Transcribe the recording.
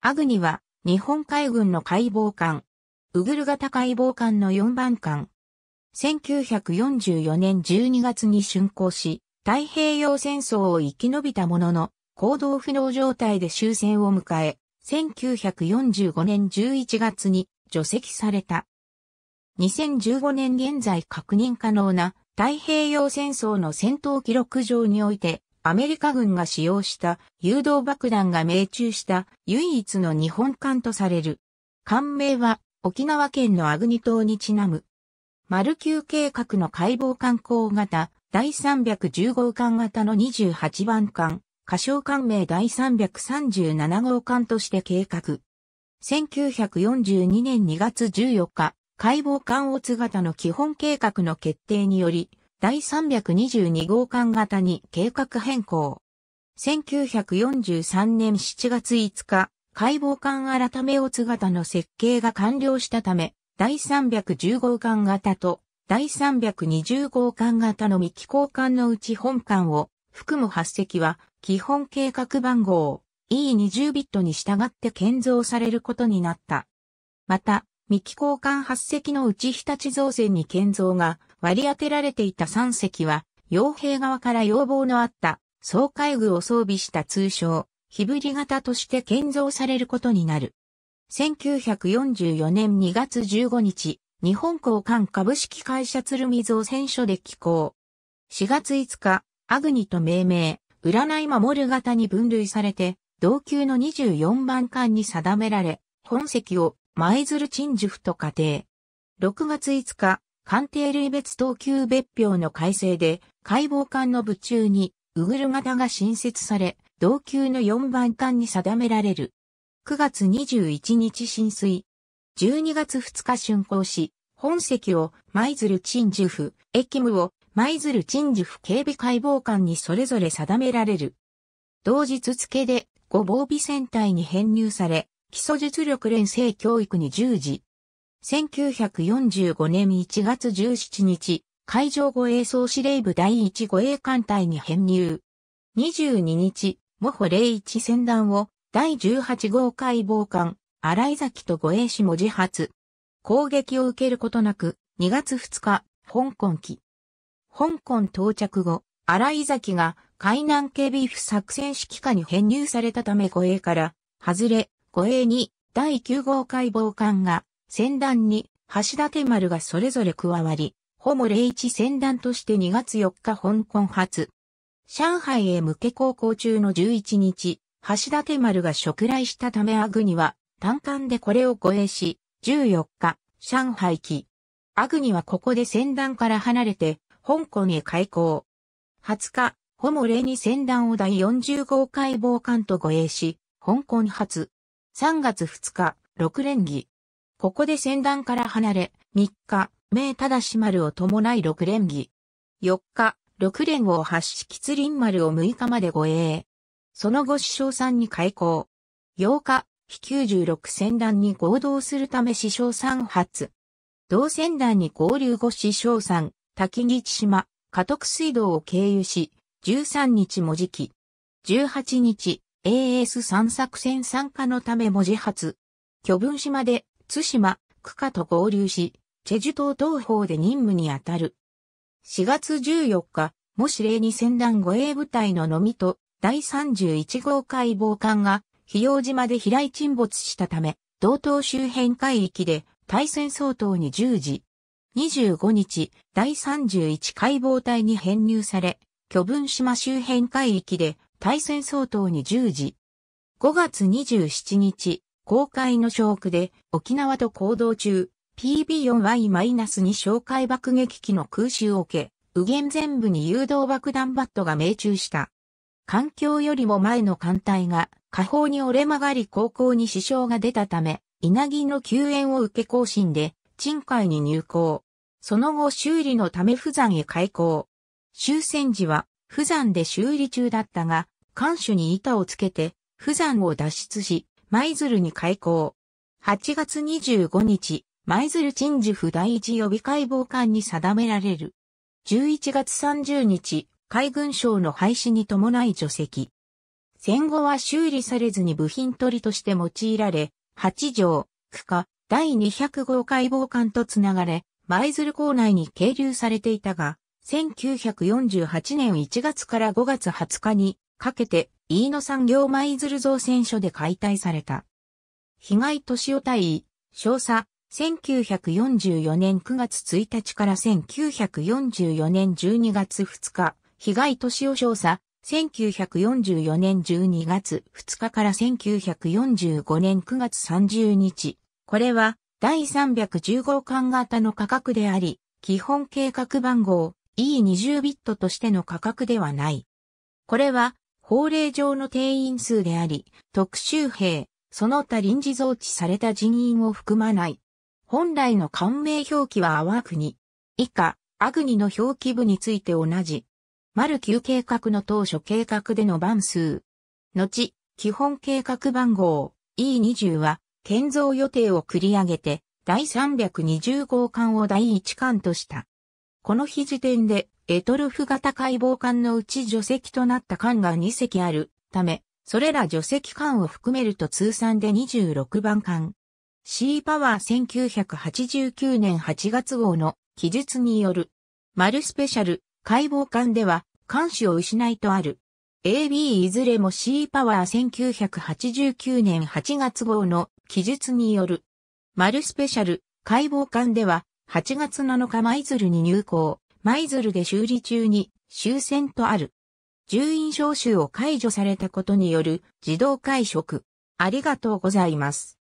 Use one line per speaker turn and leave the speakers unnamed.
アグニは、日本海軍の解剖艦。ウグル型解剖艦の4番艦。1944年12月に竣工し、太平洋戦争を生き延びたものの、行動不能状態で終戦を迎え、1945年11月に除籍された。2015年現在確認可能な太平洋戦争の戦闘記録上においてアメリカ軍が使用した誘導爆弾が命中した唯一の日本艦とされる。艦名は沖縄県のアグニ島にちなむ。丸級計画の解剖艦砲型第310号艦型の28番艦、仮称艦名第337号艦として計画。1942年2月14日、解剖艦乙型の基本計画の決定により、第322号館型に計画変更。1943年7月5日、解剖艦改めおツ型の設計が完了したため、第310号館型と第320号館型の未交換艦のうち本艦を含む8隻は基本計画番号 E20 ビットに従って建造されることになった。また、未交換艦8隻のうち日立造船に建造が割り当てられていた3隻は、傭兵側から要望のあった総海具を装備した通称、日振り型として建造されることになる。1944年2月15日、日本港艦株式会社鶴見造船所で寄港。4月5日、アグニと命名、占い守る型に分類されて、同級の24番艦に定められ、本席を舞鶴鎮守府と仮定。6月5日、官邸類別等級別表の改正で、解剖艦の部中に、ウグル型が新設され、同級の4番艦に定められる。9月21日浸水。12月2日竣工し、本籍を舞鶴鎮守府、駅務を舞鶴鎮守府警備解剖艦にそれぞれ定められる。同日付で、ご防備戦隊に編入され、基礎実力連成教育に従事、1945年1月17日、海上護衛総司令部第1護衛艦隊に編入。22日、モホ01船団を第18号海防艦、荒井崎と護衛士も自発。攻撃を受けることなく、2月2日、香港機。香港到着後、荒井崎が海南警備府作戦指揮下に編入されたため護衛から、外れ、護衛に第9号海防艦が船団に、橋立丸がそれぞれ加わり、ホモ霊一船団として2月4日香港発。上海へ向け航行中の11日、橋立丸が触来したためアグニは、単管でこれを護衛し、14日、上海期。アグニはここで船団から離れて、香港へ開港。20日、ホモレに船団を第40号解剖艦と護衛し、香港発。3月2日、6連儀。ここで戦団から離れ、3日、名忠し丸を伴い6連儀。4日、6連を発式釣輪丸を6日まで護衛。その後師匠さんに開校。8日、非96戦団に合同するため師匠さん発。同戦団に合流後師匠さん、滝木島、加徳水道を経由し、13日文字記。18日、AS3 作戦参加のため文字発。巨文島で津島、区下と合流し、チェジュ島東方で任務にあたる。4月14日、もし例に戦団護衛部隊ののみと、第31号海防艦が、日用島で飛来沈没したため、道東周辺海域で、対戦相当に従事。25日、第31海防隊に編入され、巨分島周辺海域で、対戦相当に従事。5月27日、公開の証拠で沖縄と行動中 PB4Y-2 哨戒爆撃機の空襲を受け、右舷全部に誘導爆弾バットが命中した。環境よりも前の艦隊が下方に折れ曲がり航行に支障が出たため、稲城の救援を受け更新で、鎮海に入港。その後修理のため富山へ開港。終戦時は富山で修理中だったが、艦首に板をつけて、富山を脱出し、舞鶴に開港。8月25日、舞鶴鎮守府第一予備解剖官に定められる。11月30日、海軍省の廃止に伴い除籍。戦後は修理されずに部品取りとして用いられ、8条、区下、第200号解剖官とつながれ、舞鶴港内に係留されていたが、1948年1月から5月20日にかけて、飯野産業舞鶴造船所で解体された。被害年を対尉、少佐、1944年9月1日から1944年12月2日、被害年を少佐、1944年12月2日から1945年9月30日。これは第3 1 5号型の価格であり、基本計画番号 E20 ビットとしての価格ではない。これは法令上の定員数であり、特集兵、その他臨時増置された人員を含まない。本来の官名表記は淡国。以下、アグニの表記部について同じ。丸9計画の当初計画での番数。後、基本計画番号 E20 は、建造予定を繰り上げて、第320号館を第1館とした。この日時点で、エトルフ型解剖艦のうち除籍となった艦が2隻あるため、それら除籍艦を含めると通算で26番艦。シーパワー1989年8月号の記述による、マルスペシャル解剖艦では、艦首を失いとある。AB いずれも C パワー1989年8月号の記述による。マルスペシャル解剖艦では8月7日舞鶴に入港。舞鶴で修理中に終戦とある。住院召集を解除されたことによる自動解職。ありがとうございます。